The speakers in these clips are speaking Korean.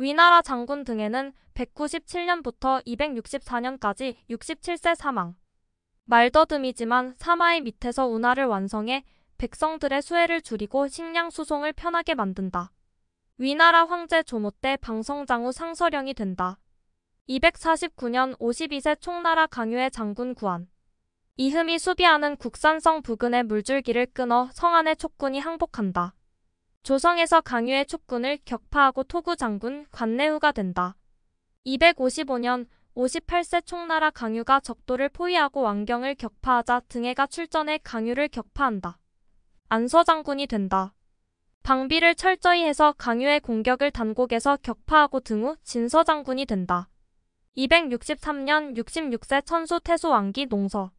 위나라 장군 등에는 197년부터 264년까지 67세 사망. 말더듬이지만 사마의 밑에서 운하를 완성해 백성들의 수혜를 줄이고 식량 수송을 편하게 만든다. 위나라 황제 조모 때 방성장후 상서령이 된다. 249년 52세 총나라 강유의 장군 구안. 이흠이 수비하는 국산성 부근의 물줄기를 끊어 성안의 촉군이 항복한다. 조성에서 강유의 촉군을 격파하고 토구 장군 관내후가 된다. 255년 58세 총나라 강유가 적도를 포위하고 왕경을 격파하자 등해가 출전해 강유를 격파한다. 안서 장군이 된다. 방비를 철저히 해서 강유의 공격을 단곡에서 격파하고 등후 진서 장군이 된다. 263년 66세 천수 태수 왕기 농서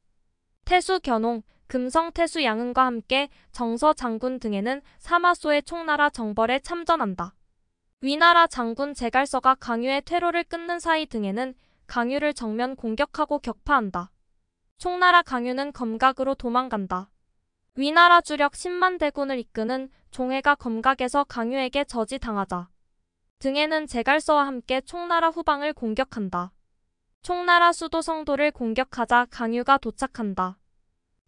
태수 견홍 금성태수 양은과 함께 정서 장군 등에는 사마소의 총나라 정벌에 참전한다. 위나라 장군 제갈서가 강유의 퇴로를 끊는 사이 등에는 강유를 정면 공격하고 격파한다. 총나라 강유는 검각으로 도망간다. 위나라 주력 10만 대군을 이끄는 종해가 검각에서 강유에게 저지당하자. 등에는 제갈서와 함께 총나라 후방을 공격한다. 총나라 수도 성도를 공격하자 강유가 도착한다.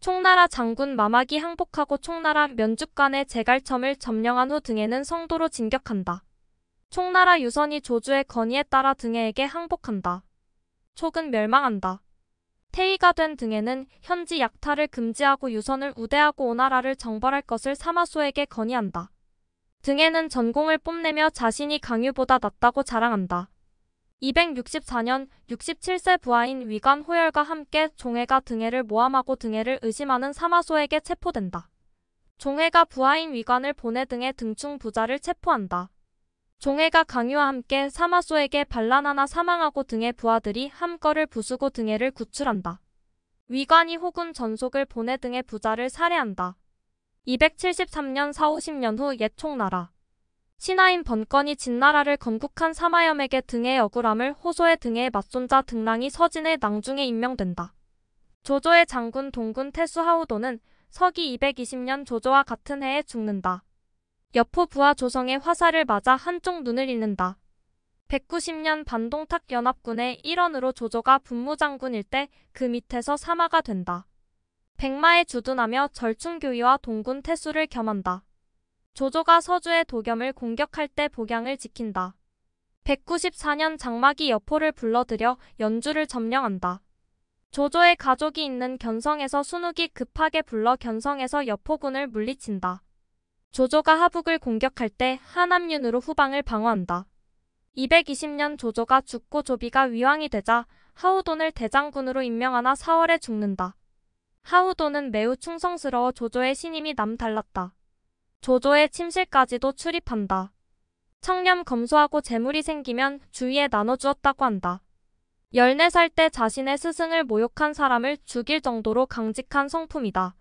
총나라 장군 마마기 항복하고 총나라 면주간의 제갈첨을 점령한 후 등에는 성도로 진격한다. 총나라 유선이 조주의 건의에 따라 등에에게 항복한다. 촉은 멸망한다. 태희가 된 등에는 현지 약탈을 금지하고 유선을 우대하고 오나라를 정벌할 것을 사마소에게 건의한다. 등에는 전공을 뽐내며 자신이 강유보다 낫다고 자랑한다. 264년 67세 부하인 위관 호열과 함께 종해가 등해를 모함하고 등해를 의심하는 사마소에게 체포된다. 종해가 부하인 위관을 보내 등해 등충 부자를 체포한다. 종해가 강유와 함께 사마소에게 반란하나 사망하고 등해 부하들이 함거를 부수고 등해를 구출한다. 위관이 혹은 전속을 보내 등해 부자를 살해한다. 273년 4, 50년 후 예총나라 신하인 번건이 진나라를 건국한 사마염에게 등의 억울함을 호소해 등의 맞손자 등랑이 서진의 낭중에 임명된다. 조조의 장군 동군 태수 하우도는 서기 220년 조조와 같은 해에 죽는다. 여포 부하 조성의 화살을 맞아 한쪽 눈을 잃는다. 190년 반동탁 연합군의 일원으로 조조가 분무장군일 때 그 밑에서 사마가 된다. 백마에 주둔하며 절충교위와 동군 태수를 겸한다. 조조가 서주의 도겸을 공격할 때 복양을 지킨다. 194년 장막이 여포를 불러들여 연주를 점령한다. 조조의 가족이 있는 견성에서 순욱이 급하게 불러 견성에서 여포군을 물리친다. 조조가 하북을 공격할 때 하남윤으로 후방을 방어한다. 220년 조조가 죽고 조비가 위왕이 되자 하우돈을 대장군으로 임명하나 4월에 죽는다. 하우돈은 매우 충성스러워 조조의 신임이 남달랐다. 조조의 침실까지도 출입한다. 청렴 검소하고 재물이 생기면 주위에 나눠주었다고 한다. 14살 때 자신의 스승을 모욕한 사람을 죽일 정도로 강직한 성품이다.